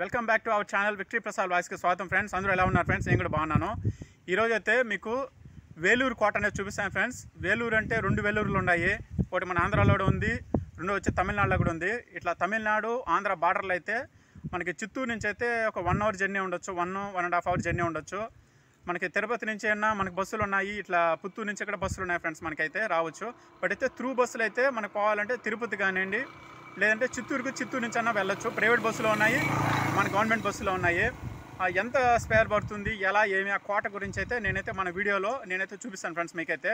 welcome back to our channel victory Prasad వాయిస్కి స్వాగతం friends అందరూ ఎలా ఉన్నారు ఫ్రెండ్స్ నేను కూడా బాగున్నాను ఈరోజు అయితే మీకు వేలూరు కోట అనేది చూపిస్తాను ఫ్రెండ్స్ వేలూరు అంటే రెండు వేలూరులు ఉన్నాయి ఒకటి మన ఆంధ్రాలో ఉంది రెండు వచ్చి తమిళనాడులో కూడా ఉంది ఇట్లా తమిళనాడు ఆంధ్ర బార్డర్లో అయితే మనకి చిత్తూరు నుంచి అయితే ఒక వన్ అవర్ జర్నీ ఉండొచ్చు one one and half hour journey ఉండొచ్చు మనకి తిరుపతి నుంచి అయినా మనకి బస్సులు ఉన్నాయి ఇట్లా పుత్తూరు నుంచి కూడా బస్సులు ఉన్నాయి ఫ్రెండ్స్ మనకైతే రావచ్చు బట్ అయితే త్రూ బస్సులు అయితే మనకు పోవాలంటే తిరుపతి కానివ్వండి లేదంటే చిత్తూరుకు చిత్తూరు నుంచి అన్నా వెళ్ళొచ్చు ప్రైవేట్ బస్సులు ఉన్నాయి మన గవర్నమెంట్ బస్సులు ఉన్నాయి ఎంత స్పేర్ పడుతుంది ఎలా ఏమి ఆ కోట గురించి అయితే నేనైతే మన వీడియోలో నేనైతే చూపిస్తాను ఫ్రెండ్స్ మీకైతే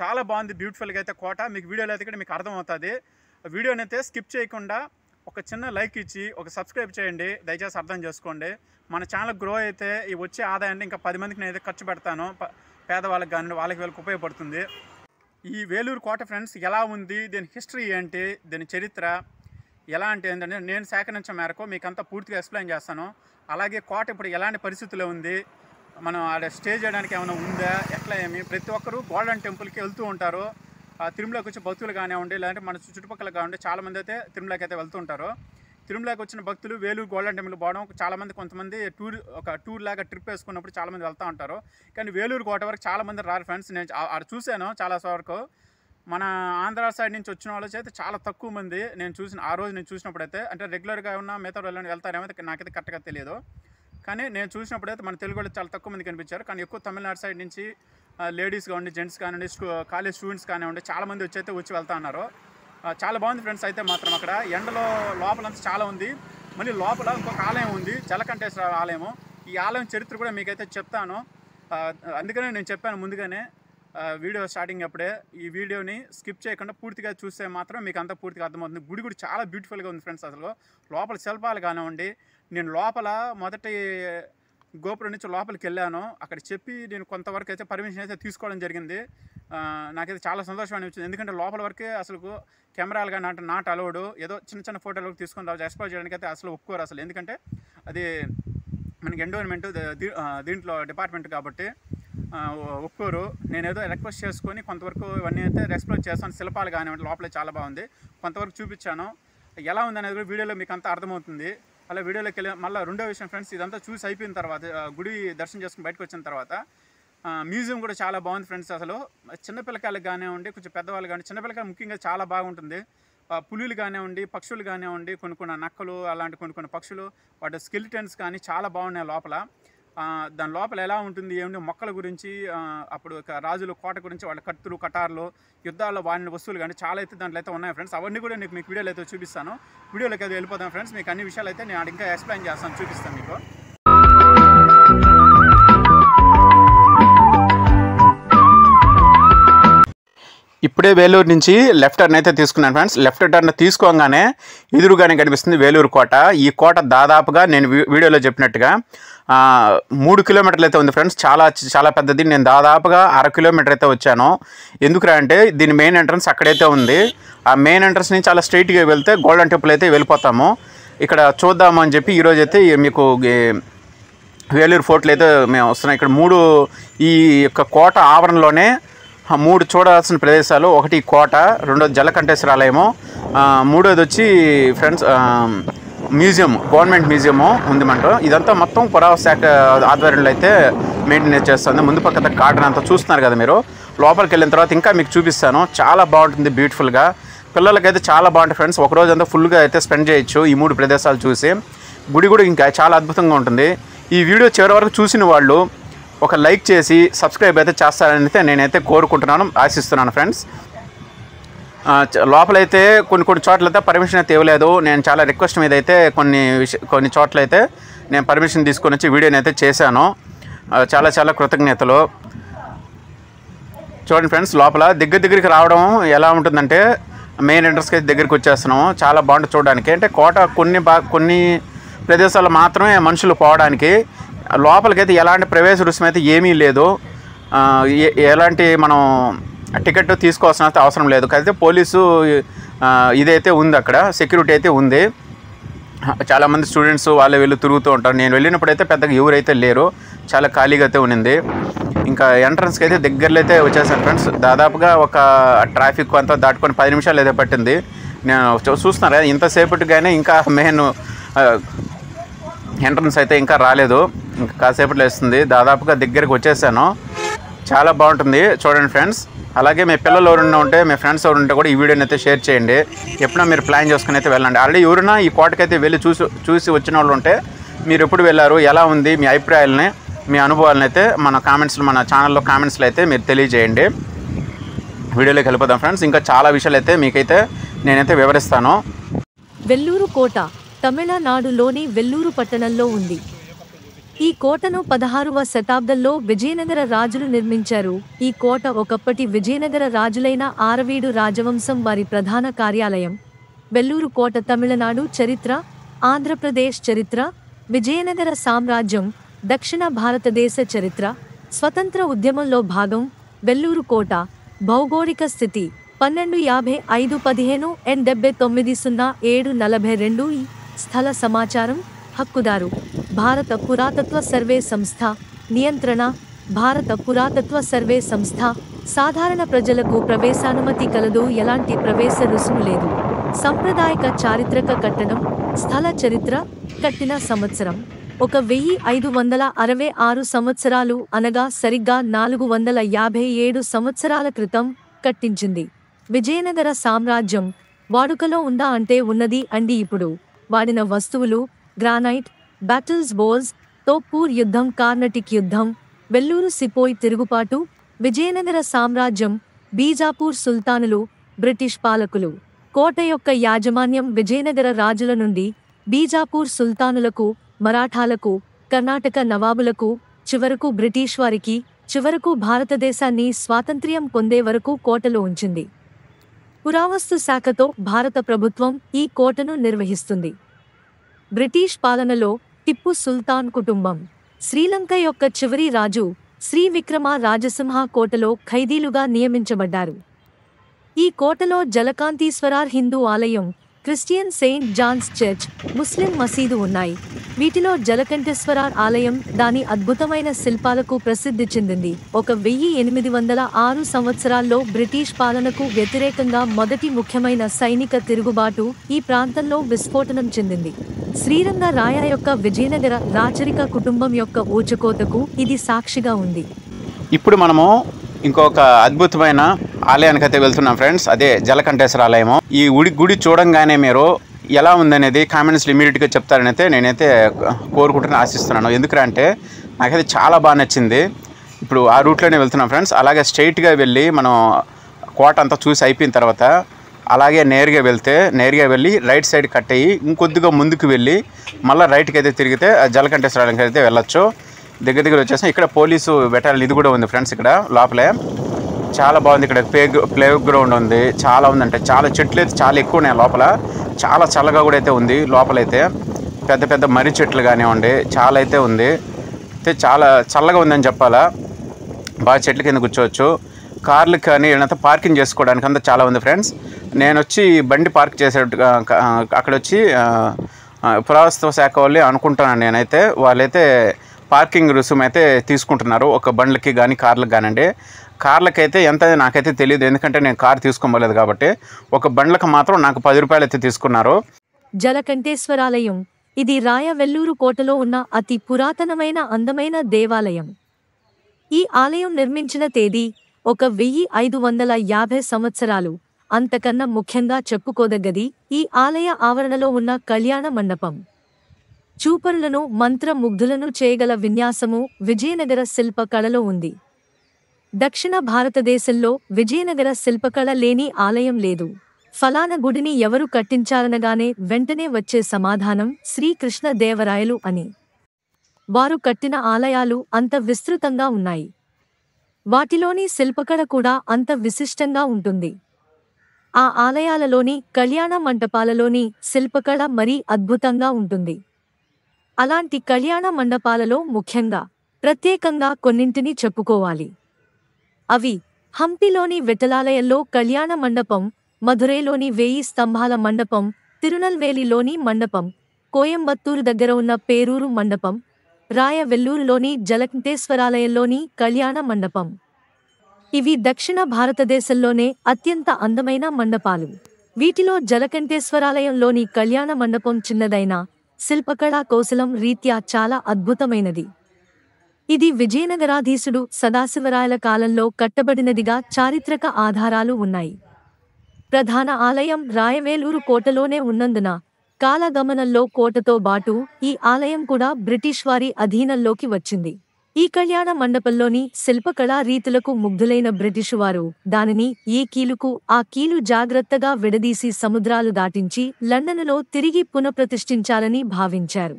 చాలా బాగుంది బ్యూటిఫుల్గా అయితే కోట మీకు వీడియోలో అయితే మీకు అర్థమవుతుంది వీడియోని అయితే స్కిప్ చేయకుండా ఒక చిన్న లైక్ ఇచ్చి ఒక సబ్స్క్రైబ్ చేయండి దయచేసి అర్థం చేసుకోండి మన ఛానల్ గ్రో అయితే ఈ వచ్చే ఆదాయాన్ని ఇంకా పది మందికి నేనైతే ఖర్చు పెడతాను పేదవాళ్ళకి కానీ వాళ్ళకి వీళ్ళకి ఉపయోగపడుతుంది ఈ వేలూరు కోట ఫ్రెండ్స్ ఎలా ఉంది దీని హిస్టరీ ఏంటి దీని చరిత్ర ఎలా అంటే ఏంటంటే నేను సేకరించిన మేరకు మీకంతా పూర్తిగా ఎక్స్ప్లెయిన్ చేస్తాను అలాగే కోట ఇప్పుడు ఎలాంటి పరిస్థితుల్లో ఉంది మనం ఆడ స్టే చేయడానికి ఏమైనా ఉందా ఎట్లా ఏమి ప్రతి ఒక్కరూ గోల్డెన్ టెంపుల్కి వెళ్తూ ఉంటారు తిరుమలకి వచ్చి భక్తులు కానివ్వండి లేదంటే మన చుట్టుపక్కల కానివ్వండి చాలామంది అయితే తిరుమలకి అయితే వెళ్తూ ఉంటారు తిరుమలకి వచ్చిన భక్తులు వేలూరు గోల్డెన్ టెంపుల్ పోవడం చాలామంది కొంతమంది టూర్ ఒక టూర్ లాగా ట్రిప్ వేసుకున్నప్పుడు చాలామంది వెళ్తూ ఉంటారు కానీ వేలూరు కోట వరకు చాలామంది రారు ఫ్రెండ్స్ నేను అక్కడ చూశాను చాలా వరకు మన ఆంధ్ర సైడ్ నుంచి వచ్చిన వాళ్ళు అయితే చాలా తక్కువ మంది నేను చూసిన ఆ రోజు నేను చూసినప్పుడు అయితే అంటే రెగ్యులర్గా ఉన్న మిగతా వాళ్ళు వెళ్తారేమో నాకైతే కరెక్ట్గా తెలియదు కానీ నేను చూసినప్పుడు అయితే మన తెలుగు వాళ్ళు చాలా తక్కువ మంది కనిపించారు కానీ ఎక్కువ తమిళనాడు సైడ్ నుంచి లేడీస్ కానివ్వండి జెంట్స్ కానివ్వండి కాలేజ్ స్టూడెంట్స్ కానివ్వండి చాలామంది వచ్చి అయితే వచ్చి వెళ్తా ఉన్నారు చాలా బాగుంది ఫ్రెండ్స్ అయితే మాత్రం అక్కడ ఎండలో లోపలంతా చాలా ఉంది మళ్ళీ లోపల ఇంకొక ఆలయం ఉంది జలకంఠేశ్వర ఆలయము ఈ ఆలయం చరిత్ర కూడా మీకైతే చెప్తాను అందుకనే నేను చెప్పాను ముందుగానే వీడియో స్టార్టింగ్ అప్పుడే ఈ వీడియోని స్కిప్ చేయకుండా పూర్తిగా చూస్తే మాత్రం మీకు అంతా పూర్తిగా అర్థమవుతుంది గుడి కూడా చాలా బ్యూటిఫుల్గా ఉంది ఫ్రెండ్స్ అసలు లోపల శిల్పాలు కానివ్వండి నేను లోపల మొదటి గోపురం నుంచి లోపలికి వెళ్ళాను అక్కడ చెప్పి నేను కొంతవరకు అయితే పర్మిషన్ అయితే తీసుకోవడం జరిగింది నాకైతే చాలా సంతోషం అనిపించింది ఎందుకంటే లోపల వరకే అసలు కెమెరాలు కానీ అంటే నాట్ అలౌడ్ ఏదో చిన్న చిన్న ఫోటోలు తీసుకుని రావచ్చు ఎక్స్పోజ్ చేయడానికి అయితే అసలు ఒప్పుకోరు అసలు ఎందుకంటే అది మనకి ఎండోన్మెంట్ దీంట్లో డిపార్ట్మెంట్ కాబట్టి నేను నేనేదో రిక్వెస్ట్ చేసుకొని కొంతవరకు ఇవన్నీ అయితే ఎక్స్ప్లోర్ చేస్తాను శిల్పాలు కానివ్వండి లోపల చాలా బాగుంది కొంతవరకు చూపించాను ఎలా ఉందనేది కూడా వీడియోలో మీకు అంతా అర్థమవుతుంది అలా వీడియోలోకి వెళ్ళి మళ్ళీ రెండో విషయం ఫ్రెండ్స్ ఇదంతా చూసి అయిపోయిన తర్వాత గుడి దర్శనం చేసుకుని బయటకు వచ్చిన తర్వాత మ్యూజియం కూడా చాలా బాగుంది ఫ్రెండ్స్ అసలు చిన్నపిల్లకాయలకు కానివ్వండి కొంచెం పెద్దవాళ్ళు కానీ చిన్నపిల్లకాయలు ముఖ్యంగా చాలా బాగుంటుంది పులులు కానివ్వండి పక్షులు కానివ్వండి కొన్ని కొన్ని నక్కలు అలాంటి కొన్ని కొన్ని పక్షులు వాటి టెన్స్ కానీ చాలా బాగున్నాయి లోపల దాని లోపల ఎలా ఉంటుంది ఏమిటి మొక్కల గురించి అప్పుడు రాజుల కోట గురించి వాళ్ళ కత్తులు కటార్లు యుద్ధాల్లో వాడిన వస్తువులు కానీ చాలా అయితే దాంట్లో అయితే ఉన్నాయి ఫ్రెండ్స్ అవన్నీ కూడా నీకు మీకు వీడియోలు అయితే చూపిస్తాను వీడియోలోకి అయితే వెళ్ళిపోతాను ఫ్రెండ్స్ మీకు అన్ని విషయాలు అయితే నేను ఇంకా ఎక్స్ప్లెయిన్ చేస్తాను చూపిస్తాను మీకు ఇప్పుడే వేలూరు నుంచి లెఫ్ట్ టర్న్ అయితే తీసుకున్నాను ఫ్రెండ్స్ లెఫ్ట్ టర్న్ తీసుకోగానే ఎదురుగానే కనిపిస్తుంది వేలూరు కోట ఈ కోట దాదాపుగా నేను వీడియోలో చెప్పినట్టుగా మూడు కిలోమీటర్లు అయితే ఉంది ఫ్రెండ్స్ చాలా చాలా పెద్దది నేను దాదాపుగా అర కిలోమీటర్ అయితే వచ్చాను ఎందుకురా అంటే దీని మెయిన్ ఎంట్రన్స్ అక్కడైతే ఉంది ఆ మెయిన్ ఎంట్రన్స్ నుంచి చాలా స్ట్రైట్గా వెళ్తే గోల్డెన్ టెంపుల్ అయితే వెళ్ళిపోతాము ఇక్కడ చూద్దాము అని చెప్పి ఈరోజు అయితే మీకు వేలూరు ఫోర్ట్లు అయితే మేము వస్తున్నాం ఇక్కడ మూడు ఈ యొక్క కోట ఆవరణలోనే మూడు చూడాల్సిన ప్రదేశాలు ఒకటి కోట రెండోది జలకంఠేశ్వరాలయము మూడోది వచ్చి ఫ్రెండ్స్ మ్యూజియం గవర్నమెంట్ మ్యూజియము ఉంది మనకు ఇదంతా మొత్తం పురావ శాఖ ఆధ్వర్యంలో అయితే మెయింటైన్ చేస్తుంది ముందు పక్కన గార్డెన్ అంతా చూస్తున్నారు కదా మీరు లోపలికి వెళ్ళిన తర్వాత ఇంకా మీకు చూపిస్తాను చాలా బాగుంటుంది బ్యూటిఫుల్గా పిల్లలకైతే చాలా బాగుంటుంది ఫ్రెండ్స్ ఒకరోజు అంతా ఫుల్గా అయితే స్పెండ్ చేయొచ్చు ఈ మూడు ప్రదేశాలు చూసి గుడి కూడా ఇంకా చాలా అద్భుతంగా ఉంటుంది ఈ వీడియో చివరి వరకు చూసిన వాళ్ళు ఒక లైక్ చేసి సబ్స్క్రైబ్ అయితే చేస్తారని అయితే నేనైతే కోరుకుంటున్నాను ఆశిస్తున్నాను ఫ్రెండ్స్ లోపలైతే కొన్ని కొన్ని అయితే పర్మిషన్ అయితే ఇవ్వలేదు నేను చాలా రిక్వెస్ట్ మీద అయితే కొన్ని కొన్ని చోట్లయితే నేను పర్మిషన్ తీసుకొని వచ్చి వీడియోని అయితే చేశాను చాలా చాలా కృతజ్ఞతలు చూడండి ఫ్రెండ్స్ లోపల దగ్గర దగ్గరికి రావడం ఎలా ఉంటుందంటే మెయిన్ ఎంట్రన్స్కి దగ్గరికి వచ్చేస్తున్నాము చాలా బాగుంటుంది చూడడానికి అంటే కోట కొన్ని బా కొన్ని ప్రదేశాలు మాత్రమే మనుషులు పోవడానికి లోపలికైతే ఎలాంటి ప్రవేశ రుసుము అయితే ఏమీ లేదు ఎలాంటి మనం టికెట్ తీసుకోవాల్సిన అవసరం లేదు అయితే పోలీసు ఇదైతే ఉంది అక్కడ సెక్యూరిటీ అయితే ఉంది చాలామంది స్టూడెంట్స్ వాళ్ళు వెళ్ళి తిరుగుతూ ఉంటారు నేను వెళ్ళినప్పుడు అయితే పెద్దగా ఎవరైతే లేరు చాలా ఖాళీగా అయితే ఉన్నింది ఇంకా ఎంట్రన్స్కి అయితే దగ్గరలో అయితే వచ్చేసాను ఫ్రెండ్స్ దాదాపుగా ఒక ట్రాఫిక్ అంతా దాటుకొని పది నిమిషాలు అయితే పట్టింది నేను చూస్తున్నారా కదా ఇంతసేపటిగానే ఇంకా మెయిన్ ఎంట్రన్స్ అయితే ఇంకా రాలేదు ఇంకా కాసేపట్లో వేస్తుంది దాదాపుగా దగ్గరికి వచ్చేసాను చాలా బాగుంటుంది చూడండి ఫ్రెండ్స్ అలాగే మీ పిల్లలు ఎవరున్నా ఉంటే మీ ఫ్రెండ్స్ ఎవరు ఉంటే కూడా ఈ వీడియోని అయితే షేర్ చేయండి ఎప్పుడైనా మీరు ప్లాన్ చేసుకుని అయితే వెళ్ళండి ఆల్రెడీ ఎవరైనా ఈ కోటకైతే వెళ్ళి చూసి చూసి వచ్చిన వాళ్ళు ఉంటే మీరు ఎప్పుడు వెళ్ళారు ఎలా ఉంది మీ అభిప్రాయాలని మీ అనుభవాలను అయితే మన కామెంట్స్లో మన ఛానల్లో కామెంట్స్లో అయితే మీరు తెలియజేయండి వీడియోలోకి వెళ్ళిపోదాం ఫ్రెండ్స్ ఇంకా చాలా విషయాలు అయితే మీకైతే నేనైతే వివరిస్తాను వెల్లూరు కోట తమిళనాడులోని వెల్లూరు పట్టణంలో ఉంది ఈ కోటను పదహారవ శతాబ్దంలో విజయనగర రాజులు నిర్మించారు ఈ కోట ఒకప్పటి విజయనగర రాజులైన ఆరవీడు రాజవంశం వారి ప్రధాన కార్యాలయం వెల్లూరు కోట తమిళనాడు చరిత్ర ఆంధ్రప్రదేశ్ చరిత్ర విజయనగర సామ్రాజ్యం దక్షిణ భారతదేశ చరిత్ర స్వతంత్ర ఉద్యమంలో భాగం వెల్లూరు కోట భౌగోళిక స్థితి పన్నెండు యాభై ఐదు పదిహేను ఎన్ డెబ్బై తొమ్మిది సున్నా ఏడు నలభై రెండు స్థల సమాచారం హక్కుదారు భారత పురాతత్వ సర్వే సంస్థ నియంత్రణ భారత పురాతత్వ సర్వే సంస్థ సాధారణ ప్రజలకు ప్రవేశానుమతి కలదు ఎలాంటి ప్రవేశ రుసుము లేదు సాంప్రదాయక చారిత్రక కట్టడం స్థల చరిత్ర కట్టిన సంవత్సరం ఒక వెయ్యి ఐదు వందల అరవై ఆరు సంవత్సరాలు అనగా సరిగ్గా నాలుగు వందల యాభై ఏడు సంవత్సరాల క్రితం కట్టించింది విజయనగర సామ్రాజ్యం వాడుకలో ఉందా అంటే ఉన్నది అండి ఇప్పుడు వాడిన వస్తువులు గ్రానైట్ బ్యాటిల్స్ బోల్స్ తోప్పూర్ యుద్ధం కార్నటిక్ యుద్ధం వెల్లూరు సిపోయ్ తిరుగుబాటు విజయనగర సామ్రాజ్యం బీజాపూర్ సుల్తానులు బ్రిటిష్ పాలకులు కోట యొక్క యాజమాన్యం విజయనగర రాజుల నుండి బీజాపూర్ సుల్తానులకు మరాఠాలకు కర్ణాటక నవాబులకు చివరకు బ్రిటిష్ వారికి చివరకు భారతదేశాన్ని స్వాతంత్ర్యం పొందే వరకు కోటలో ఉంచింది పురావస్తు శాఖతో భారత ప్రభుత్వం ఈ కోటను నిర్వహిస్తుంది బ్రిటిష్ పాలనలో టిప్పు సుల్తాన్ కుటుంబం శ్రీలంక యొక్క చివరి రాజు శ్రీ విక్రమ రాజసింహ కోటలో ఖైదీలుగా నియమించబడ్డారు ఈ కోటలో జలకాంతీశ్వరార్ హిందూ ఆలయం Christian Saint John's church Muslim మసీదు ఉన్నాయి వీటిలో జలకంఠేశ్వర ఆలయం దాని అద్భుతమైన శిల్పాలకు ప్రసిద్ధి చెందింది ఒక వెయ్యి ఎనిమిది వందల ఆరు సంవత్సరాల్లో బ్రిటిష్ పాలనకు వ్యతిరేకంగా మొదటి ముఖ్యమైన సైనిక తిరుగుబాటు ఈ ప్రాంతంలో విస్ఫోటనం చెందింది శ్రీరంగ రాయ యొక్క విజయనగర రాచరిక కుటుంబం యొక్క ఊచకోతకు ఇది సాక్షిగా ఉంది ఇప్పుడు మనము ఇంకొక అద్భుతమైన ఆలయానికి అయితే వెళ్తున్నాం ఫ్రెండ్స్ అదే జలకంఠేశ్వర ఆలయము ఈ గుడి గుడి చూడంగానే మీరు ఎలా ఉందనేది కామెంట్స్లో ఇమీడియట్గా చెప్తారని అయితే నేనైతే కోరుకుంటున్నా ఆశిస్తున్నాను ఎందుకంటే నాకైతే చాలా బాగా నచ్చింది ఇప్పుడు ఆ రూట్లోనే వెళ్తున్నాం ఫ్రెండ్స్ అలాగే స్ట్రైట్గా వెళ్ళి మనం కోట అంతా చూసి అయిపోయిన తర్వాత అలాగే నేరుగా వెళ్తే నేరుగా వెళ్ళి రైట్ సైడ్ కట్ అయ్యి ఇంకొద్దిగా ముందుకు వెళ్ళి మళ్ళీ రైట్కి అయితే తిరిగితే జలకంఠేశ్వరాలకి అయితే వెళ్ళొచ్చు దగ్గర దగ్గర వచ్చేసి ఇక్కడ పోలీసు బెటాలియన్ ఇది కూడా ఉంది ఫ్రెండ్స్ ఇక్కడ లోపలే చాలా బాగుంది ఇక్కడ ప్లే ప్లే గ్రౌండ్ ఉంది చాలా ఉందంటే చాలా చెట్లు అయితే చాలా ఎక్కువ ఉన్నాయి లోపల చాలా చల్లగా కూడా అయితే ఉంది లోపలైతే పెద్ద పెద్ద మర్రి చెట్లు కానివ్వండి చాలా అయితే ఉంది అయితే చాలా చల్లగా ఉందని చెప్పాలా బాగా చెట్ల కింద కూర్చోవచ్చు కార్లు కానీ ఏదైనా పార్కింగ్ చేసుకోవడానికి అంతా చాలా ఉంది ఫ్రెండ్స్ నేను వచ్చి బండి పార్క్ చేసే అక్కడ వచ్చి పురావస్తు శాఖ వాళ్ళే అనుకుంటున్నాను నేనైతే వాళ్ళైతే పార్కింగ్ రుసుమైతే తీసుకుంటున్నారు ఒక బండ్లకి కానీ కార్లకు కానివ్వండి కార్లకైతే ఎంత నాకైతే తెలియదు ఎందుకంటే నేను కార్ తీసుకోలేదు కాబట్టి ఒక బండ్లకు మాత్రం నాకు పది రూపాయలు అయితే తీసుకున్నారు జలకంఠేశ్వరాలయం ఇది రాయవెల్లూరు కోటలో ఉన్న అతి పురాతనమైన అందమైన దేవాలయం ఈ ఆలయం నిర్మించిన తేదీ ఒక వెయ్యి ఐదు వందల యాభై సంవత్సరాలు అంతకన్నా ముఖ్యంగా చెప్పుకోదగ్గది ఈ ఆలయ ఆవరణలో ఉన్న కళ్యాణ మండపం చూపరులను మంత్రముగ్ధులను చేయగల విన్యాసము విజయనగర శిల్ప కళలో ఉంది దక్షిణ భారతదేశంలో విజయనగర శిల్పకళ లేని ఆలయం లేదు ఫలాన గుడిని ఎవరు కట్టించాలనగానే వెంటనే వచ్చే సమాధానం శ్రీకృష్ణదేవరాయలు అని వారు కట్టిన ఆలయాలు అంత విస్తృతంగా ఉన్నాయి వాటిలోని శిల్పకళ కూడా అంత విశిష్టంగా ఉంటుంది ఆ ఆలయాలలోని కళ్యాణ మంటపాలలోని శిల్పకళ మరీ అద్భుతంగా ఉంటుంది అలాంటి కళ్యాణ మండపాలలో ముఖ్యంగా ప్రత్యేకంగా కొన్నింటిని చెప్పుకోవాలి అవి హంపిలోని విఠలాలయంలో కళ్యాణ మండపం మధురైలోని వేయి స్తంభాల మండపం తిరునల్వేలిలోని మండపం కోయంబత్తూరు దగ్గర ఉన్న పేరూరు మండపం రాయవెల్లూరులోని జలకంఠేశ్వరాలయంలోని కళ్యాణ మండపం ఇవి దక్షిణ భారతదేశంలోనే అత్యంత అందమైన మండపాలు వీటిలో జలకంఠేశ్వరాలయంలోని కళ్యాణ మండపం చిన్నదైన శిల్పకళా కోసలం రీత్యా చాలా అద్భుతమైనది ఇది విజయనగరాధీశుడు సదాశివరాయల కాలంలో కట్టబడినదిగా చారిత్రక ఆధారాలు ఉన్నాయి ప్రధాన ఆలయం రాయమేలూరు కోటలోనే ఉన్నందున కాలగమనంలో కోటతో బాటు ఈ ఆలయం కూడా బ్రిటిష్ వారి అధీనంలోకి వచ్చింది ఈ కళ్యాణ మండపంలోని శిల్పకళా రీతులకు ముగ్ధులైన బ్రిటిషు వారు దానిని ఈ కీలుకు ఆ కీలు జాగ్రత్తగా విడదీసి సముద్రాలు దాటించి లండన్లో తిరిగి పునఃప్రతిష్ఠించాలని భావించారు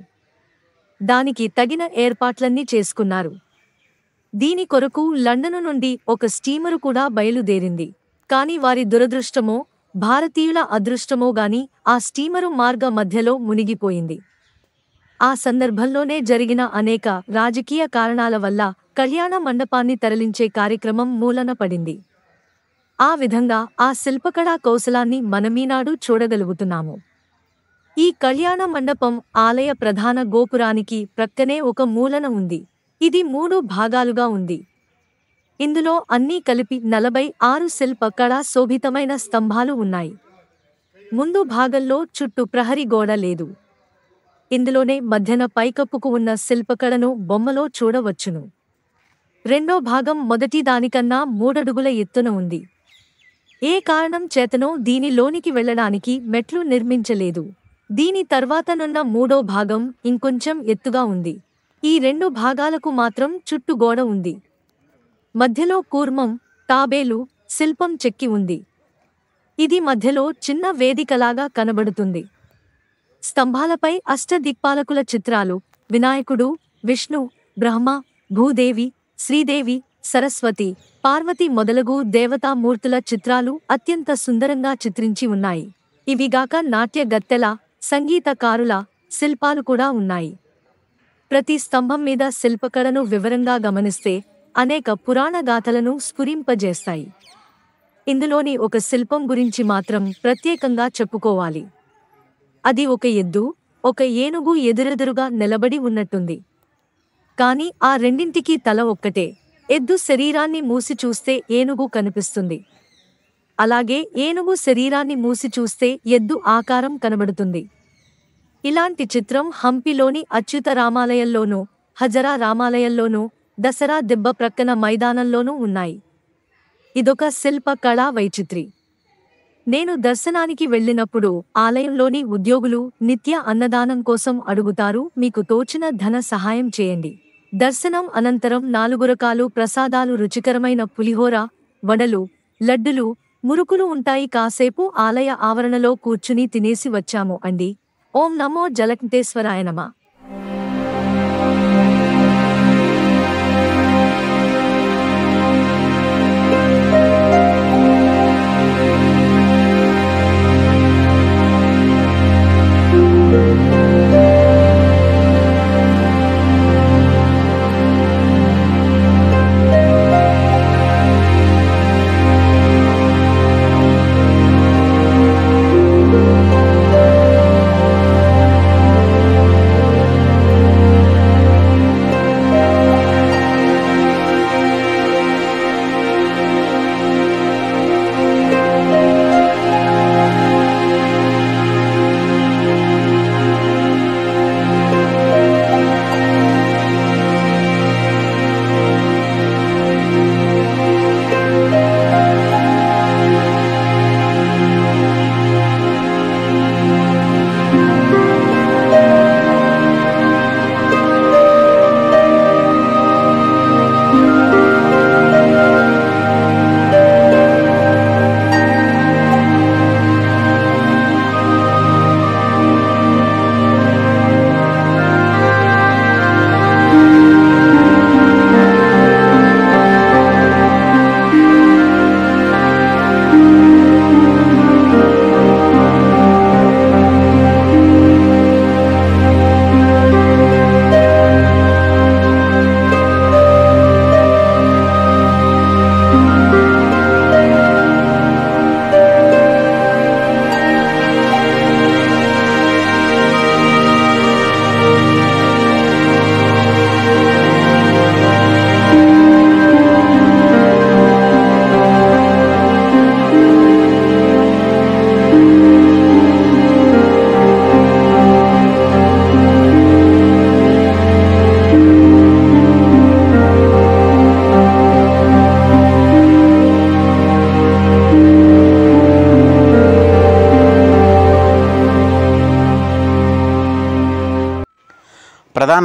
దానికి తగిన ఏర్పాట్లన్నీ చేసుకున్నారు దీని కొరకు లండను నుండి ఒక స్టీమరు కూడా బయలుదేరింది కాని వారి దురదృష్టమో భారతీయుల అదృష్టమో గాని ఆ స్టీమరు మార్గ మధ్యలో మునిగిపోయింది ఆ సందర్భంలోనే జరిగిన అనేక రాజకీయ కారణాల వల్ల కళ్యాణ మండపాన్ని తరలించే కార్యక్రమం మూలన పడింది ఆ విధంగా ఆ శిల్పకళా కౌశలాన్ని మనమీనాడు చూడగలుగుతున్నాము ఈ కళ్యాణ మండపం ఆలయ ప్రధాన గోపురానికి ప్రక్కనే ఒక మూలన ఉంది ఇది మూడు భాగాలుగా ఉంది ఇందులో అన్నీ కలిపి నలభై ఆరు శిల్ప కళా శోభితమైన స్తంభాలు ఉన్నాయి ముందు భాగంలో చుట్టూ ప్రహరి గోడ లేదు ఇందులోనే మధ్యన పైకప్పుకు ఉన్న శిల్పకళను బొమ్మలో చూడవచ్చును రెండో భాగం మొదటి దానికన్నా మూడడుగుల ఎత్తున ఉంది ఏ కారణం చేతనో దీనిలోనికి వెళ్లడానికి మెట్లు నిర్మించలేదు దీని తర్వాతనున్న మూడో భాగం ఇంకొంచెం ఎత్తుగా ఉంది ఈ రెండు భాగాలకు మాత్రం చుట్టుగోడ గోడ ఉంది మధ్యలో కూర్మం తాబేలు శిల్పం చెక్కి ఉంది ఇది మధ్యలో చిన్న వేదికలాగా కనబడుతుంది స్తంభాలపై అష్టదిక్పాలకుల చిత్రాలు వినాయకుడు విష్ణు బ్రహ్మ భూదేవి శ్రీదేవి సరస్వతి పార్వతి మొదలగు దేవతామూర్తుల చిత్రాలు అత్యంత సుందరంగా చిత్రించి ఉన్నాయి ఇవిగాక నాట్య గత్తెల సంగీతకారుల శిల్పాలు కూడా ఉన్నాయి ప్రతి స్తంభం మీద శిల్పకళను వివరంగా గమనిస్తే అనేక పురాణ గాథలను స్ఫురింపజేస్తాయి ఇందులోని ఒక శిల్పం గురించి మాత్రం ప్రత్యేకంగా చెప్పుకోవాలి అది ఒక ఎద్దు ఒక ఏనుగు ఎదురెదురుగా నిలబడి ఉన్నట్టుంది కానీ ఆ రెండింటికి తల ఒక్కటే ఎద్దు శరీరాన్ని మూసి చూస్తే ఏనుగు కనిపిస్తుంది అలాగే ఏనుగు శరీరాన్ని మూసి చూస్తే ఎద్దు ఆకారం కనబడుతుంది ఇలాంటి చిత్రం హంపిలోని అచ్యుత రామాలయంలోనూ హజరా రామాలయంలోనూ దసరా దెబ్బ ప్రక్కన మైదానంలోనూ ఉన్నాయి ఇదొక శిల్ప కళా వైచిత్రి నేను దర్శనానికి వెళ్ళినప్పుడు ఆలయంలోని ఉద్యోగులు నిత్య అన్నదానం కోసం అడుగుతారు మీకు తోచిన ధన సహాయం చేయండి దర్శనం అనంతరం నాలుగు రకాలు ప్రసాదాలు రుచికరమైన పులిహోర వడలు లడ్డులు మురుకులు ఉంటాయి కాసేపు ఆలయ ఆవరణలో కూర్చుని తినేసి వచ్చాము అండి ఓం నమో జలకంటేశ్వరాయనమా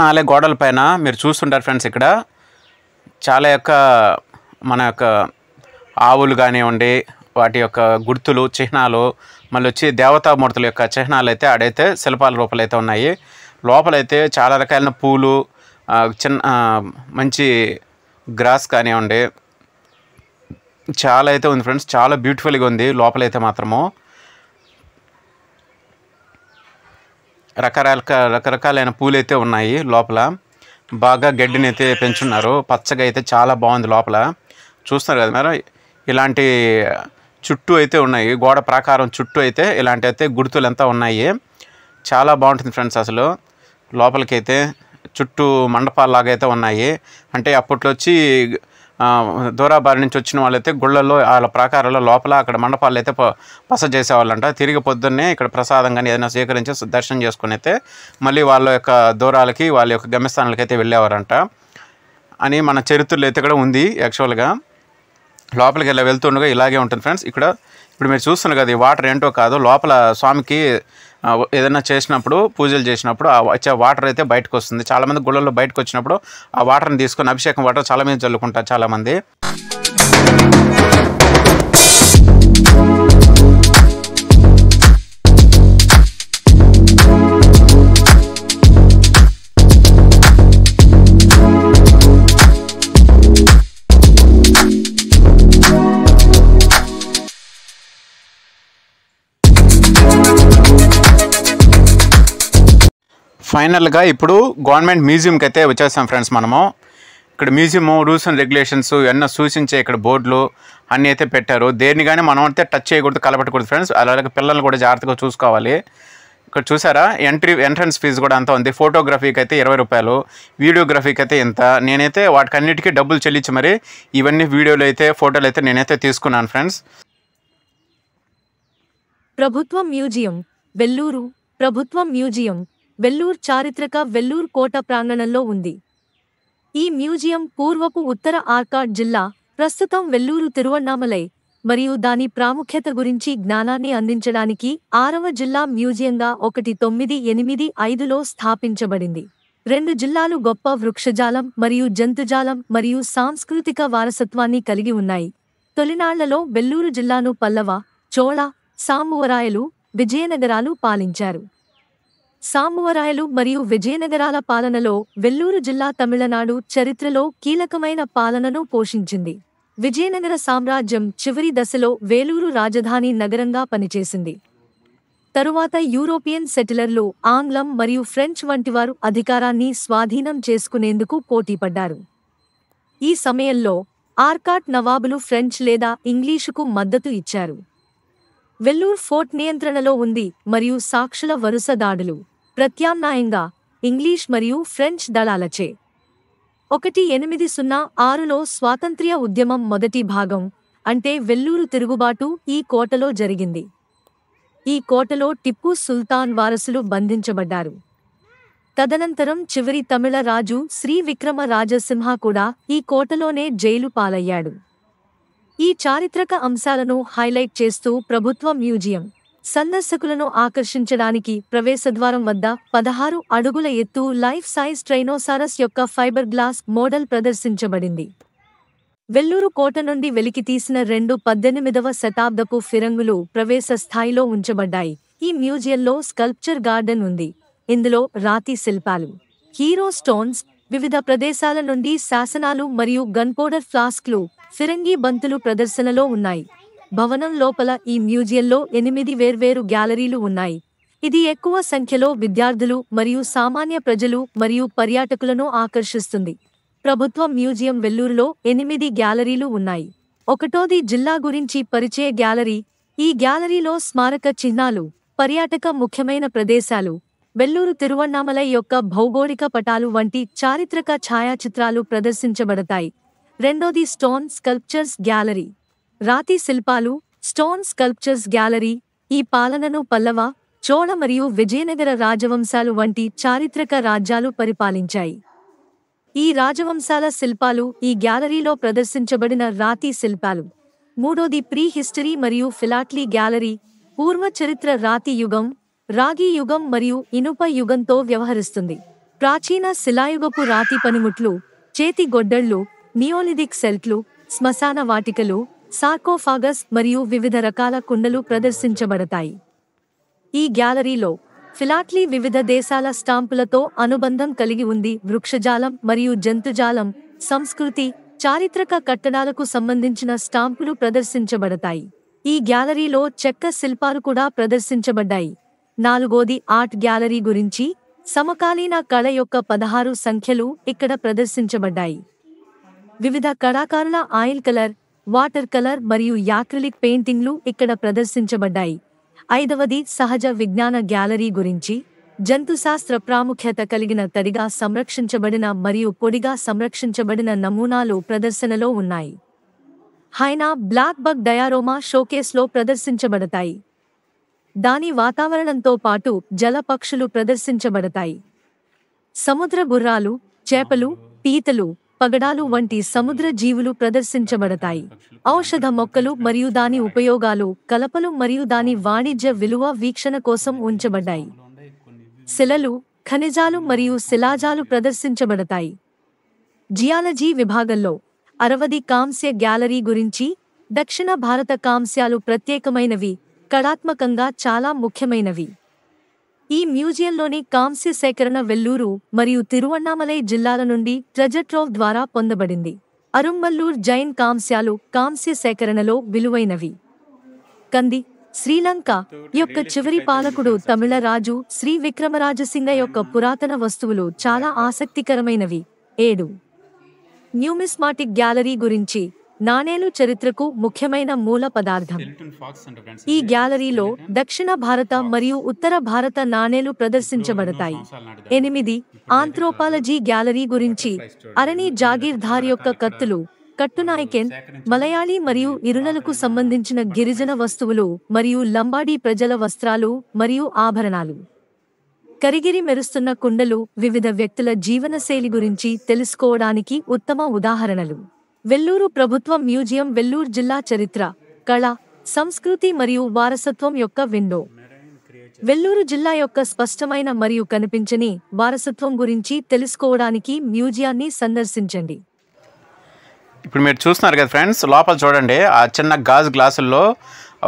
నాలే గోడల పైన మీరు చూస్తుంటారు ఫ్రెండ్స్ ఇక్కడ చాలా యొక్క మన యొక్క ఆవులు కానివ్వండి వాటి యొక్క గుర్తులు చిహ్నాలు మళ్ళీ వచ్చి దేవతామూర్తుల యొక్క చిహ్నాలు అయితే ఆడైతే శిల్పాల రూపాలైతే ఉన్నాయి లోపలైతే చాలా రకాలైన పూలు చిన్న మంచి గ్రాస్ కానివ్వండి చాలా అయితే ఉంది ఫ్రెండ్స్ చాలా బ్యూటిఫుల్గా ఉంది లోపలైతే మాత్రము రకరకాల రకరకాలైన పూలు అయితే ఉన్నాయి లోపల బాగా గడ్డిని అయితే పెంచున్నారు పచ్చగా అయితే చాలా బాగుంది లోపల చూస్తున్నారు కదా మేడం ఇలాంటి చుట్టూ అయితే ఉన్నాయి గోడ ప్రాకారం చుట్టూ అయితే ఇలాంటి అయితే గుర్తులు ఎంత ఉన్నాయి చాలా బాగుంటుంది ఫ్రెండ్స్ అసలు లోపలికైతే చుట్టూ లాగా అయితే ఉన్నాయి అంటే అప్పట్లో వచ్చి దూరాబారి నుంచి వచ్చిన వాళ్ళైతే గుళ్ళల్లో వాళ్ళ ప్రాకారాల్లో లోపల అక్కడ మండపాలు అయితే పస చేసేవాళ్ళంట తిరిగి పొద్దున్నే ఇక్కడ ప్రసాదం కానీ ఏదైనా స్వీకరించి దర్శనం చేసుకుని అయితే మళ్ళీ వాళ్ళ యొక్క దూరాలకి వాళ్ళ యొక్క గమ్యస్థానాలకి అయితే వెళ్ళేవారంట అని మన చరిత్రలో అయితే కూడా ఉంది యాక్చువల్గా లోపలికి ఇలా వెళ్తుండగా ఇలాగే ఉంటుంది ఫ్రెండ్స్ ఇక్కడ ఇప్పుడు మీరు చూస్తున్నారు కదా ఈ వాటర్ ఏంటో కాదు లోపల స్వామికి ఏదైనా చేసినప్పుడు పూజలు చేసినప్పుడు ఆ వచ్చే వాటర్ అయితే బయటకు వస్తుంది చాలామంది గుళ్ళల్లో బయటకు వచ్చినప్పుడు ఆ వాటర్ని తీసుకొని అభిషేకం వాటర్ చాలా చల్లుకుంటారు చాలామంది ఫైనల్గా ఇప్పుడు గవర్నమెంట్ మ్యూజియంకి అయితే వచ్చేసాం ఫ్రెండ్స్ మనము ఇక్కడ మ్యూజియం రూల్స్ అండ్ రెగ్యులేషన్స్ ఎన్నో సూచించే ఇక్కడ బోర్డులు అన్నీ అయితే పెట్టారు దేన్ని కానీ మనం అయితే టచ్ చేయకూడదు కలపెట్టకూడదు ఫ్రెండ్స్ అలాగే పిల్లల్ని కూడా జాగ్రత్తగా చూసుకోవాలి ఇక్కడ చూసారా ఎంట్రీ ఎంట్రన్స్ ఫీజు కూడా అంత ఉంది ఫోటోగ్రఫీకి అయితే ఇరవై రూపాయలు వీడియోగ్రఫీకి అయితే ఇంత నేనైతే వాటికన్నిటికీ డబ్బులు చెల్లించి మరి ఇవన్నీ వీడియోలు అయితే ఫోటోలు అయితే నేనైతే తీసుకున్నాను ఫ్రెండ్స్ ప్రభుత్వం మ్యూజియం వెల్లూరు ప్రభుత్వం మ్యూజియం వెల్లూర్ చారిత్రక వెల్లూర్ కోట ప్రాంగణంలో ఉంది ఈ మ్యూజియం పూర్వపు ఉత్తర ఆర్కాడ్ జిల్లా ప్రస్తుతం వెల్లూరు తిరువన్నామలై మరియు దాని ప్రాముఖ్యత గురించి జ్ఞానాన్ని అందించడానికి ఆరవ జిల్లా మ్యూజియంగా ఒకటి తొమ్మిది ఎనిమిది ఐదులో స్థాపించబడింది రెండు జిల్లాలు గొప్ప వృక్షజాలం మరియు జంతుజాలం మరియు సాంస్కృతిక వారసత్వాన్ని కలిగి ఉన్నాయి తొలినాళ్లలో వెల్లూరు జిల్లాను పల్లవ చోళ సాంబువరాయలు విజయనగరాలు పాలించారు సాంబువరాయలు మరియు విజయనగరాల పాలనలో వెల్లూరు జిల్లా తమిళనాడు చరిత్రలో కీలకమైన పాలనను పోషించింది విజయనగర సామ్రాజ్యం చివరి దశలో వేలూరు రాజధాని నగరంగా పనిచేసింది తరువాత యూరోపియన్ సెటిలర్లు ఆంగ్లం మరియు ఫ్రెంచ్ వంటివారు అధికారాన్ని స్వాధీనం చేసుకునేందుకు పోటీపడ్డారు ఈ సమయంలో ఆర్కాట్ నవాబులు ఫ్రెంచ్ లేదా ఇంగ్లీషుకు మద్దతు ఇచ్చారు వెల్లూర్ ఫోర్ట్ నియంత్రణలో ఉంది మరియు సాక్షుల వరుస దాడులు ప్రత్యామ్నాయంగా ఇంగ్లీష్ మరియు ఫ్రెంచ్ దళాలచే ఒకటి ఎనిమిది సున్నా ఆరులో స్వాతంత్ర్య ఉద్యమం మొదటి భాగం అంటే వెల్లూరు తిరుగుబాటు ఈ కోటలో జరిగింది ఈ కోటలో టిప్పు సుల్తాన్ వారసులు బంధించబడ్డారు తదనంతరం చివరి తమిళ రాజు శ్రీ విక్రమ రాజసింహ కూడా ఈ కోటలోనే జైలు పాలయ్యాడు ఈ చారిత్రక అంశాలను హైలైట్ చేస్తూ ప్రభుత్వ మ్యూజియం సందర్శకులను ఆకర్షించడానికి ప్రవేశద్వారం వద్ద పదహారు అడుగుల ఎత్తు లైఫ్ సైజ్ ట్రైనోసారస్ యొక్క ఫైబర్ గ్లాస్ మోడల్ ప్రదర్శించబడింది వెల్లూరు కోట నుండి వెలికితీసిన రెండు పద్దెనిమిదవ శతాబ్దపు ఫిరంగులు ప్రవేశ స్థాయిలో ఉంచబడ్డాయి ఈ మ్యూజియంలో స్కల్ప్చర్ గార్డెన్ ఉంది ఇందులో రాతి శిల్పాలు హీరో స్టోన్స్ వివిధ ప్రదేశాల నుండి శాసనాలు మరియు గన్పౌడర్ ఫ్లాస్క్లు ఫిరంగి బంతులు ప్రదర్శనలో ఉన్నాయి భవనం లోపల ఈ మ్యూజియంలో ఎనిమిది వేర్వేరు గ్యాలరీలు ఉన్నాయి ఇది ఎక్కువ సంఖ్యలో విద్యార్థులు మరియు సామాన్య ప్రజలు మరియు పర్యాటకులను ఆకర్షిస్తుంది ప్రభుత్వ మ్యూజియం వెల్లూరులో ఎనిమిది గ్యాలరీలు ఉన్నాయి ఒకటోది జిల్లా గురించి పరిచయ గ్యాలరీ ఈ గ్యాలరీలో స్మారక చిహ్నాలు పర్యాటక ముఖ్యమైన ప్రదేశాలు వెల్లూరు తిరువన్నామలై యొక్క భౌగోళిక పటాలు వంటి చారిత్రక ఛాయాచిత్రాలు ప్రదర్శించబడతాయి రెండోది స్టోన్ స్కల్ప్చర్స్ గ్యాలరీ రాతి శిల్పాలు స్టోన్ స్కల్ప్చర్స్ గ్యాలరీ ఈ పాలనను పల్లవ చోళ మరియు విజయనగర రాజవంశాలు వంటి చారిత్రక రాజ్యాలు పరిపాలించాయి ఈ రాజవంశాల శిల్పాలు ఈ గ్యాలరీలో ప్రదర్శించబడిన రాతి శిల్పాలు మూడోది ప్రీ హిస్టరీ మరియు ఫిలాట్లీ గ్యాలరీ పూర్వ చరిత్ర రాతి యుగం రాగి యుగం మరియు ఇనుప యుగంతో వ్యవహరిస్తుంది ప్రాచీన శిలాయుగపు రాతి పనిముట్లు చేతి గొడ్డళ్ళు నియోలిథిక్ సెల్ట్లు శ్మశాన వాటికలు సార్కోఫాగస్ మరియు వివిధ రకాల కుండలు ప్రదర్శించబడతాయి ఈ గ్యాలరీలో ఫిలాట్లీ వివిధ దేశాల స్టాంపులతో అనుబంధం కలిగి ఉంది వృక్షజాలం మరియు జంతుజాలం సంస్కృతి చారిత్రక కట్టడాలకు సంబంధించిన స్టాంపులు ప్రదర్శించబడతాయి ఈ గ్యాలరీలో చెక్క శిల్పాలు కూడా ప్రదర్శించబడ్డాయి నాలుగోది ఆర్ట్ గ్యాలరీ గురించి సమకాలీన కళ యొక్క పదహారు సంఖ్యలు ఇక్కడ ప్రదర్శించబడ్డాయి వివిధ కళాకారుల ఆయిల్ కలర్ వాటర్ కలర్ మరియు యాక్రిలిక్ పెయింటింగ్లు ఇక్కడ ప్రదర్శించబడ్డాయి ఐదవది సహజ విజ్ఞాన గ్యాలరీ గురించి జంతుశాస్త్ర ప్రాముఖ్యత కలిగిన తడిగా సంరక్షించబడిన మరియు పొడిగా సంరక్షించబడిన నమూనాలు ప్రదర్శనలో ఉన్నాయి హైనా బ్లాక్ బగ్ డయారోమా షోకేస్లో ప్రదర్శించబడతాయి దాని వాతావరణంతో పాటు జలపక్షులు ప్రదర్శించబడతాయి సముద్ర గుర్రాలు చేపలు పీతలు పగడాలు వంటి సముద్ర జీవులు ప్రదర్శించబడతాయి ఔషధ మొక్కలు మరియు దాని ఉపయోగాలు కలపలు మరియు దాని వాణిజ్య విలువ వీక్షణ కోసం ఉంచబడ్డాయి శిలలు ఖనిజాలు మరియు శిలాజాలు ప్రదర్శించబడతాయి జియాలజీ విభాగంలో అరవది కాంస్య గ్యాలరీ గురించి దక్షిణ భారత కాంస్యాలు ప్రత్యేకమైనవి కళాత్మకంగా చాలా ముఖ్యమైనవి ఈ మ్యూజియంలోని కాంస్య సేకరణ వెల్లూరు మరియు తిరువన్నామలై జిల్లాల నుండి ట్రెజర్ట్రోవ్ ద్వారా పొందబడింది అరుమ్మల్లూర్ జైన్ కాంస్యాలు కాంస్య సేకరణలో విలువైనవి కంది శ్రీలంక యొక్క చివరి పాలకుడు తమిళ రాజు శ్రీ విక్రమరాజసింగ యొక్క పురాతన వస్తువులు చాలా ఆసక్తికరమైనవి ఏడు న్యూమిస్మాటిక్ గ్యాలరీ గురించి నాణేలు చరిత్రకు ముఖ్యమైన మూల పదార్థం ఈ గ్యాలరీలో దక్షిణ భారత మరియు ఉత్తర భారత నాణేలు ప్రదర్శించబడతాయి ఎనిమిది ఆంథ్రోపాలజీ గ్యాలరీ గురించి అరణి జాగీర్ధార్ యొక్క కత్తులు కట్టునాయకెన్ మలయాళీ మరియు ఇరునలకు సంబంధించిన గిరిజన వస్తువులు మరియు లంబాడీ ప్రజల వస్త్రాలు మరియు ఆభరణాలు కరిగిరి మెరుస్తున్న కుండలు వివిధ వ్యక్తుల జీవనశైలి గురించి తెలుసుకోవడానికి ఉత్తమ ఉదాహరణలు వెల్లూరు ప్రభుత్వ మ్యూజియం వెల్లూరు జిల్లా చరిత్ర కళ సంస్కృతి మరియు వారసత్వం యొక్క విండో వెల్లూరు జిల్లా యొక్క స్పష్టమైన మరియు కనిపించని వారసత్వం గురించి తెలుసుకోవడానికి మ్యూజియాన్ని సందర్శించండి ఇప్పుడు మీరు చూస్తున్నారు కదా ఫ్రెండ్స్ లోపల చూడండి ఆ చిన్న గాజు గ్లాసుల్లో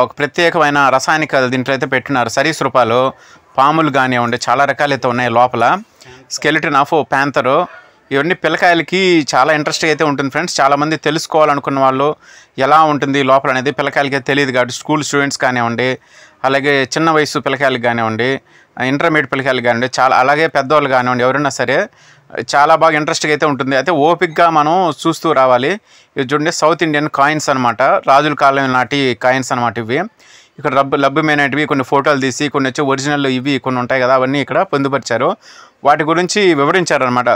ఒక ప్రత్యేకమైన రసాయనికాలు దీంట్లో అయితే పెట్టినారు సరీసృపాలు పాములు కానివ్వండి చాలా రకాలైతే ఉన్నాయి లోపల స్కెలిటన్ ఆఫ్ ప్యాంతరు ఇవన్నీ పిల్లకాయలకి చాలా ఇంట్రెస్ట్గా అయితే ఉంటుంది ఫ్రెండ్స్ చాలామంది తెలుసుకోవాలనుకున్న వాళ్ళు ఎలా ఉంటుంది లోపల అనేది పిల్లకాయలకి తెలియదు కాబట్టి స్కూల్ స్టూడెంట్స్ కానివ్వండి అలాగే చిన్న వయసు పిల్లకాయలకు కానివ్వండి ఇంటర్మీడియట్ పిల్లకాయలకు కానివ్వండి చాలా అలాగే పెద్దవాళ్ళు కానివ్వండి ఎవరైనా సరే చాలా బాగా ఇంట్రెస్ట్గా అయితే ఉంటుంది అయితే ఓపిక్గా మనం చూస్తూ రావాలి ఇవి చూడండి సౌత్ ఇండియన్ కాయిన్స్ అనమాట రాజుల కాలం నాటి కాయిన్స్ అనమాట ఇవి ఇక్కడ రబ్బు లభ్యమైనవి కొన్ని ఫోటోలు తీసి కొన్ని వచ్చి ఒరిజినల్ ఇవి కొన్ని ఉంటాయి కదా అవన్నీ ఇక్కడ పొందుపరిచారు వాటి గురించి వివరించారనమాట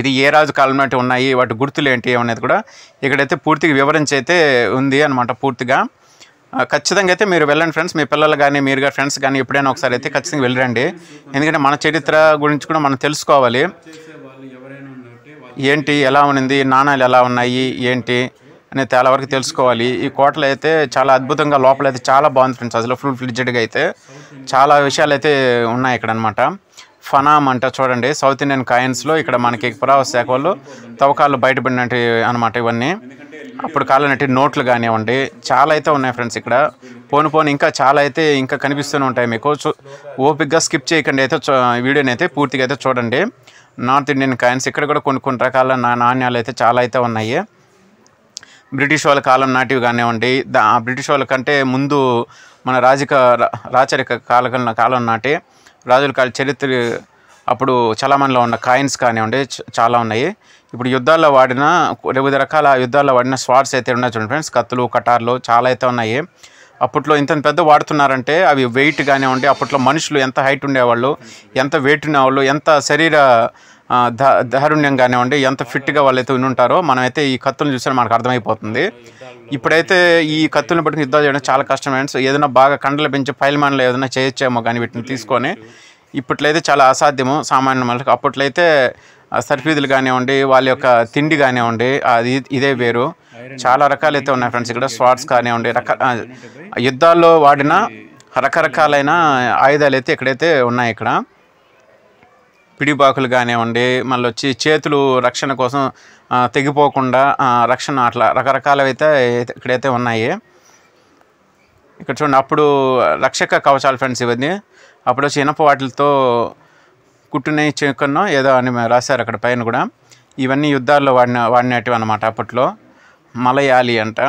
ఇది ఏ రాజు కాలం నాటి ఉన్నాయి వాటి గుర్తులు ఏంటి అనేది కూడా ఇక్కడైతే పూర్తిగా వివరించి అయితే ఉంది అనమాట పూర్తిగా ఖచ్చితంగా అయితే మీరు వెళ్ళండి ఫ్రెండ్స్ మీ పిల్లలు కానీ మీరు ఫ్రెండ్స్ కానీ ఎప్పుడైనా ఒకసారి అయితే ఖచ్చితంగా వెళ్ళిరండి ఎందుకంటే మన చరిత్ర గురించి కూడా మనం తెలుసుకోవాలి ఏంటి ఎలా ఉన్నది నాణాలు ఎలా ఉన్నాయి ఏంటి అనేది చాలా వరకు తెలుసుకోవాలి ఈ కోటలు అయితే చాలా అద్భుతంగా లోపల అయితే చాలా బాగుంది ఫ్రెండ్స్ అసలు ఫుల్ ఫ్లిడ్జెడ్గా అయితే చాలా విషయాలు అయితే ఉన్నాయి ఇక్కడ అనమాట ఫనామ్ అంట చూడండి సౌత్ ఇండియన్ కాయిన్స్లో ఇక్కడ మనకి పురావ శాఖ వాళ్ళు తవ్వకాలు బయటపడినట్టు అనమాట ఇవన్నీ అప్పుడు కాలనటి నోట్లు కానివ్వండి చాలా అయితే ఉన్నాయి ఫ్రెండ్స్ ఇక్కడ పోను పోను ఇంకా చాలా అయితే ఇంకా కనిపిస్తూనే ఉంటాయి మీకు ఓపిక్గా స్కిప్ చేయకండి అయితే వీడియోని అయితే పూర్తిగా అయితే చూడండి నార్త్ ఇండియన్ కాయిన్స్ ఇక్కడ కూడా కొన్ని కొన్ని రకాల నాణ్యాలు అయితే చాలా అయితే ఉన్నాయి బ్రిటిష్ వాళ్ళ కాలం నాటివి కానివ్వండి దా బ్రిటిష్ వాళ్ళ కంటే ముందు మన రాజక రాచరిక కాల కాలం నాటి రాజుల కాల చరిత్ర అప్పుడు చలామణిలో ఉన్న కాయిన్స్ కానివ్వండి చాలా ఉన్నాయి ఇప్పుడు యుద్ధాల్లో వాడిన వివిధ రకాల యుద్ధాల్లో వాడిన స్వార్ట్స్ అయితే ఉన్నాయి చూడండి ఫ్రెండ్స్ కత్తులు కటార్లు చాలా అయితే ఉన్నాయి అప్పట్లో ఇంత పెద్ద వాడుతున్నారంటే అవి వెయిట్ కానివ్వండి అప్పట్లో మనుషులు ఎంత హైట్ ఉండేవాళ్ళు ఎంత వెయిట్ ఉండేవాళ్ళు ఎంత శరీర దారుణ్యం కానివ్వండి ఎంత ఫిట్గా వాళ్ళైతే ఉంటారో మనమైతే ఈ కత్తులను చూసినా మనకు అర్థమైపోతుంది ఇప్పుడైతే ఈ కత్తులను పట్టుకుని యుద్ధాలు చేయడం చాలా కష్టమైన సో ఏదైనా బాగా కండలు పెంచి పైల్మాన్లు ఏదైనా చేయొచ్చేమో కానీ వీటిని తీసుకొని ఇప్పట్లయితే చాలా అసాధ్యము సామాన్య మనుషులకు అప్పట్లయితే సర్ఫీదులు కానివ్వండి వాళ్ళ యొక్క తిండి కానివ్వండి అది ఇదే వేరు చాలా రకాలైతే ఉన్నాయి ఫ్రెండ్స్ ఇక్కడ స్వాట్స్ కానివ్వండి రక యుద్ధాల్లో వాడిన రకరకాలైన ఆయుధాలు అయితే ఇక్కడైతే ఉన్నాయి ఇక్కడ పిడిపాకులు కానివ్వండి మళ్ళీ వచ్చి చేతులు రక్షణ కోసం తెగిపోకుండా రక్షణ అట్లా రకరకాలవైతే ఇక్కడైతే ఉన్నాయి ఇక్కడ చూడండి అప్పుడు రక్షక కవచాలు ఫ్రెండ్స్ ఇవన్నీ అప్పుడు వచ్చి ఇనప వాటిలతో కుట్టునే చేకున్నో ఏదో అని రాశారు అక్కడ పైన కూడా ఇవన్నీ యుద్ధాల్లో వాడిన వాడినటివి అనమాట అప్పట్లో మలయాలి అంట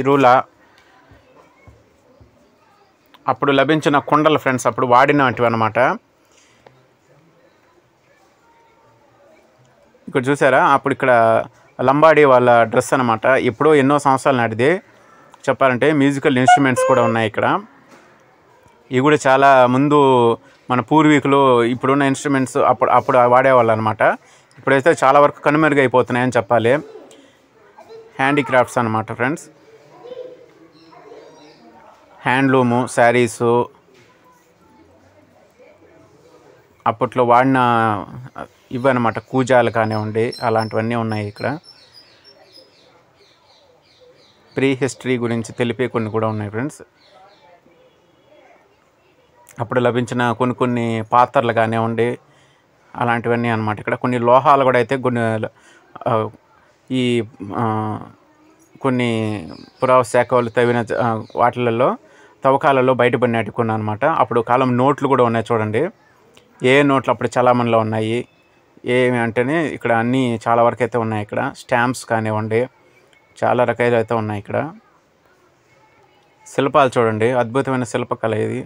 ఇరుల అప్పుడు లభించిన కుండలు ఫ్రెండ్స్ అప్పుడు వాడినటివి అనమాట ఇక్కడ చూసారా అప్పుడు ఇక్కడ లంబాడీ వాళ్ళ డ్రెస్ అనమాట ఎప్పుడో ఎన్నో సంవత్సరాలు నాటిది చెప్పాలంటే మ్యూజికల్ ఇన్స్ట్రుమెంట్స్ కూడా ఉన్నాయి ఇక్కడ ఇవి కూడా చాలా ముందు మన పూర్వీకులు ఇప్పుడున్న ఇన్స్ట్రుమెంట్స్ అప్పుడు అప్పుడు వాడేవాళ్ళు అనమాట ఇప్పుడైతే చాలా వరకు కనుమరుగైపోతున్నాయని చెప్పాలి హ్యాండిక్రాఫ్ట్స్ అనమాట ఫ్రెండ్స్ హ్యాండ్లూము శారీసు అప్పట్లో వాడిన ఇవన్నమాట కూజాలు కానివ్వండి అలాంటివన్నీ ఉన్నాయి ఇక్కడ ప్రీ హిస్టరీ గురించి తెలిపే కొన్ని కూడా ఉన్నాయి ఫ్రెండ్స్ అప్పుడు లభించిన కొన్ని కొన్ని పాత్రలు కానివ్వండి అలాంటివన్నీ అనమాట ఇక్కడ కొన్ని లోహాలు కూడా అయితే కొన్ని ఈ కొన్ని పురావ వాళ్ళు తవ్విన వాటిలలో తవ్వకాలలో బయటపడినట్టుకున్నా అనమాట అప్పుడు కాలం నోట్లు కూడా ఉన్నాయి చూడండి ఏ నోట్లు అప్పుడు చలామణిలో ఉన్నాయి ఏమి అంటేనే ఇక్కడ అన్నీ చాలా వరకు అయితే ఉన్నాయి ఇక్కడ స్టాంప్స్ కానివ్వండి చాలా రకాలు అయితే ఉన్నాయి ఇక్కడ శిల్పాలు చూడండి అద్భుతమైన శిల్పకళ ఇది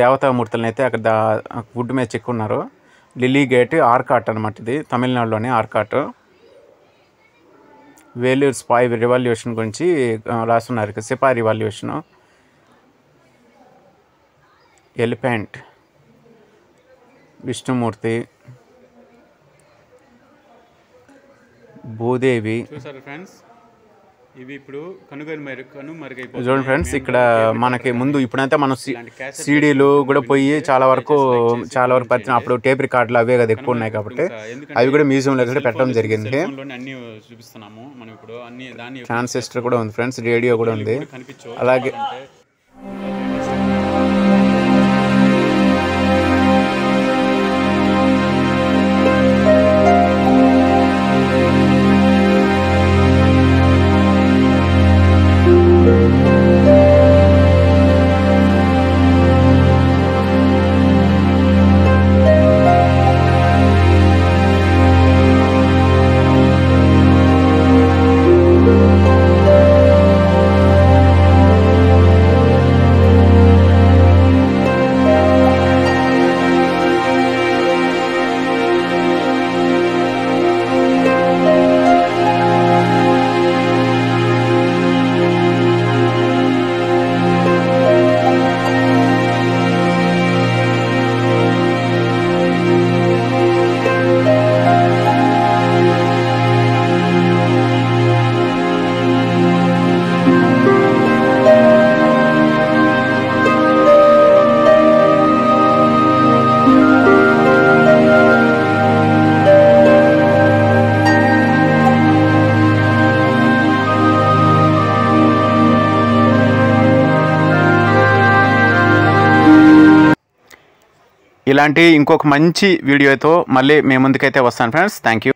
దేవతామూర్తులను అయితే అక్కడ వుడ్ మీద చెక్కున్నారు లిలీ గేట్ ఆర్కాట్ అనమాట ఇది తమిళనాడులోని ఆర్కాట్ వేలూరు స్పాయ్ రివాల్యూషన్ గురించి రాస్తున్నారు ఇక్కడ సిపా రివాల్యూషన్ ఎలిఫెంట్ విష్ణుమూర్తి భూదేవి చూసారు ఫ్రెండ్స్ ఇవి ఇప్పుడు కను కనుమరుగైపోయి చూడండి ఫ్రెండ్స్ ఇక్కడ మనకి ముందు ఇప్పుడైతే మనం సీడీలు కూడా పోయి చాలా వరకు చాలా వరకు పరిచిన అప్పుడు టేప్ రికార్డులు అవే కదా ఎక్కువ ఉన్నాయి కాబట్టి అవి కూడా మ్యూజియంలో కూడా పెట్టడం జరిగింది అన్ని చూపిస్తున్నాము ఇప్పుడు అన్ని ట్రాన్సిస్టర్ కూడా ఉంది ఫ్రెండ్స్ రేడియో కూడా ఉంది అలాగే ఇలాంటి ఇంకొక మంచి వీడియోతో మళ్ళీ మీ ముందుకైతే వస్తాను ఫ్రెండ్స్ థ్యాంక్